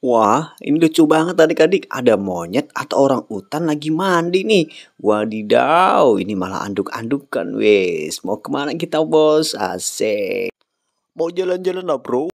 Wah, ini lucu banget adik-adik. Ada monyet atau orang utan lagi mandi nih. Wadidaw, ini malah anduk-andukan, wes. Mau kemana kita, bos? Asik. Mau jalan-jalan lah, bro.